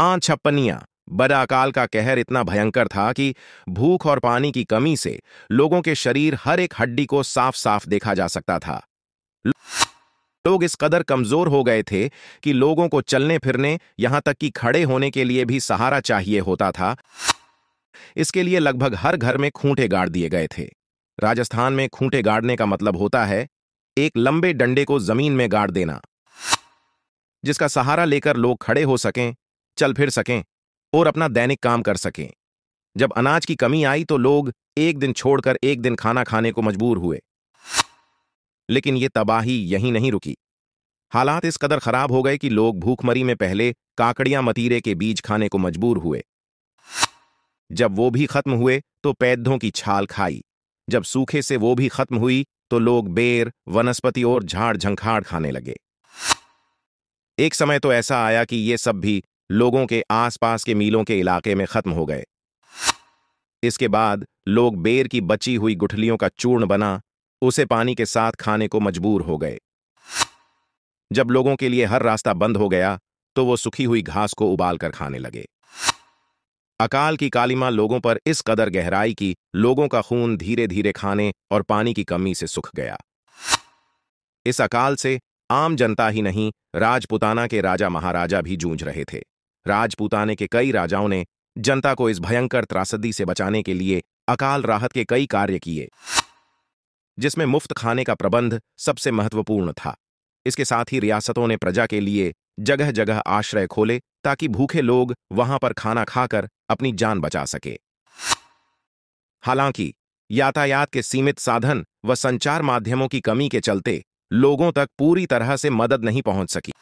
आ छप्पनिया अकाल का कहर इतना भयंकर था कि भूख और पानी की कमी से लोगों के शरीर हर एक हड्डी को साफ साफ देखा जा सकता था लोग इस कदर कमजोर हो गए थे कि लोगों को चलने फिरने यहां तक कि खड़े होने के लिए भी सहारा चाहिए होता था इसके लिए लगभग हर घर में खूंटे गाड़ दिए गए थे राजस्थान में खूंटे गाड़ने का मतलब होता है एक लंबे डंडे को जमीन में गाड़ देना जिसका सहारा लेकर लोग खड़े हो सकें चल फिर सकें और अपना दैनिक काम कर सकें जब अनाज की कमी आई तो लोग एक दिन छोड़कर एक दिन खाना खाने को मजबूर हुए लेकिन ये तबाही यहीं नहीं रुकी हालात इस कदर खराब हो गए कि लोग भूखमरी में पहले काकड़ियां मतीरे के बीज खाने को मजबूर हुए जब वो भी खत्म हुए तो पैदों की छाल खाई जब सूखे से वो भी खत्म हुई तो लोग बेर वनस्पति और झाड़ झंखाड़ खाने लगे एक समय तो ऐसा आया कि ये सब भी लोगों के आसपास के मीलों के इलाके में खत्म हो गए इसके बाद लोग बेर की बची हुई गुठलियों का चूर्ण बना उसे पानी के साथ खाने को मजबूर हो गए जब लोगों के लिए हर रास्ता बंद हो गया तो वो सुखी हुई घास को उबालकर खाने लगे अकाल की कालिमा लोगों पर इस कदर गहराई की लोगों का खून धीरे धीरे खाने और पानी की कमी से सुख गया इस अकाल से आम जनता ही नहीं राजपुताना के राजा महाराजा भी जूझ रहे थे राजपूताने के कई राजाओं ने जनता को इस भयंकर त्रासदी से बचाने के लिए अकाल राहत के कई कार्य किए जिसमें मुफ्त खाने का प्रबंध सबसे महत्वपूर्ण था इसके साथ ही रियासतों ने प्रजा के लिए जगह जगह आश्रय खोले ताकि भूखे लोग वहां पर खाना खाकर अपनी जान बचा सके हालांकि यातायात के सीमित साधन व संचार माध्यमों की कमी के चलते लोगों तक पूरी तरह से मदद नहीं पहुंच सकी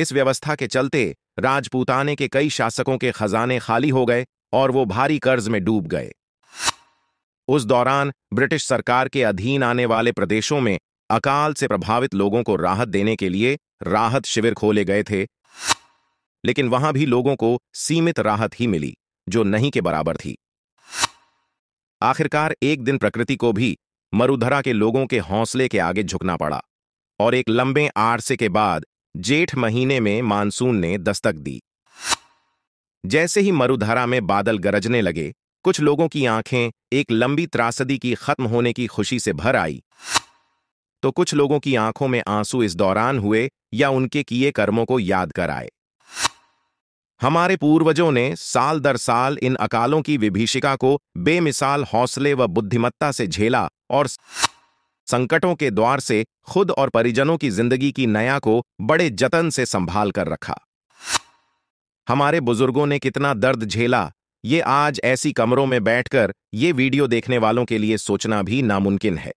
इस व्यवस्था के चलते राजपूताने के कई शासकों के खजाने खाली हो गए और वो भारी कर्ज में डूब गए उस दौरान ब्रिटिश सरकार के अधीन आने वाले प्रदेशों में अकाल से प्रभावित लोगों को राहत देने के लिए राहत शिविर खोले गए थे लेकिन वहां भी लोगों को सीमित राहत ही मिली जो नहीं के बराबर थी आखिरकार एक दिन प्रकृति को भी मरुधरा के लोगों के हौसले के आगे झुकना पड़ा और एक लंबे आरसे के बाद जेठ महीने में मानसून ने दस्तक दी जैसे ही मरुधारा में बादल गरजने लगे कुछ लोगों की आंखें एक लंबी त्रासदी की खत्म होने की खुशी से भर आई तो कुछ लोगों की आंखों में आंसू इस दौरान हुए या उनके किए कर्मों को याद कर आए हमारे पूर्वजों ने साल दर साल इन अकालों की विभीषिका को बेमिसाल हौसले व बुद्धिमत्ता से झेला और संकटों के द्वार से खुद और परिजनों की जिंदगी की नया को बड़े जतन से संभाल कर रखा हमारे बुजुर्गों ने कितना दर्द झेला ये आज ऐसी कमरों में बैठकर ये वीडियो देखने वालों के लिए सोचना भी नामुमकिन है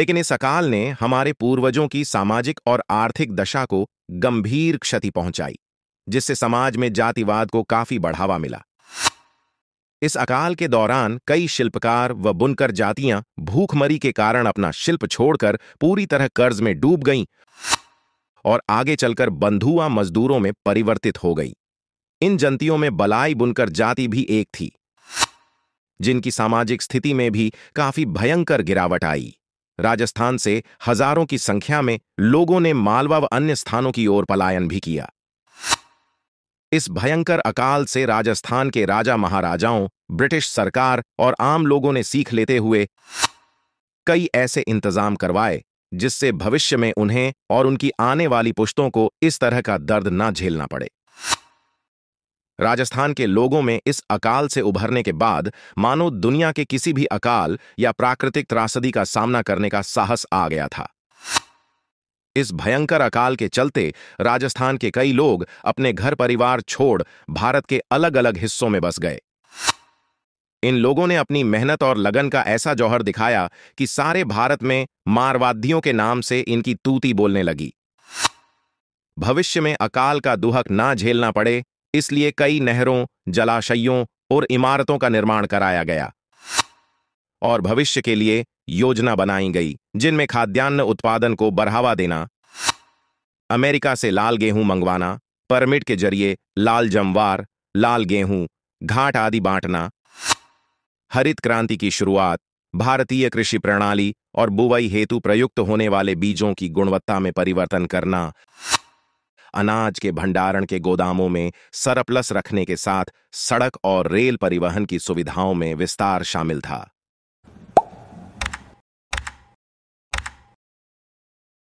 लेकिन इस अकाल ने हमारे पूर्वजों की सामाजिक और आर्थिक दशा को गंभीर क्षति पहुंचाई जिससे समाज में जातिवाद को काफी बढ़ावा मिला इस अकाल के दौरान कई शिल्पकार व बुनकर जातियां भूखमरी के कारण अपना शिल्प छोड़कर पूरी तरह कर्ज में डूब गईं और आगे चलकर बंधुआ मजदूरों में परिवर्तित हो गई इन जंतियों में बलाई बुनकर जाति भी एक थी जिनकी सामाजिक स्थिति में भी काफी भयंकर गिरावट आई राजस्थान से हजारों की संख्या में लोगों ने मालवा व अन्य स्थानों की ओर पलायन भी किया इस भयंकर अकाल से राजस्थान के राजा महाराजाओं ब्रिटिश सरकार और आम लोगों ने सीख लेते हुए कई ऐसे इंतजाम करवाए जिससे भविष्य में उन्हें और उनकी आने वाली पुश्तों को इस तरह का दर्द ना झेलना पड़े राजस्थान के लोगों में इस अकाल से उभरने के बाद मानो दुनिया के किसी भी अकाल या प्राकृतिक त्रासदी का सामना करने का साहस आ गया था इस भयंकर अकाल के चलते राजस्थान के कई लोग अपने घर परिवार छोड़ भारत के अलग अलग हिस्सों में बस गए इन लोगों ने अपनी मेहनत और लगन का ऐसा जौहर दिखाया कि सारे भारत में मारवादियों के नाम से इनकी तूती बोलने लगी भविष्य में अकाल का दुहक ना झेलना पड़े इसलिए कई नहरों जलाशयों और इमारतों का निर्माण कराया गया और भविष्य के लिए योजना बनाई गई जिनमें खाद्यान्न उत्पादन को बढ़ावा देना अमेरिका से लाल गेहूं मंगवाना परमिट के जरिए लाल जमवार लाल गेहूं घाट आदि बांटना हरित क्रांति की शुरुआत भारतीय कृषि प्रणाली और बुवाई हेतु प्रयुक्त होने वाले बीजों की गुणवत्ता में परिवर्तन करना अनाज के भंडारण के गोदामों में सरप्लस रखने के साथ सड़क और रेल परिवहन की सुविधाओं में विस्तार शामिल था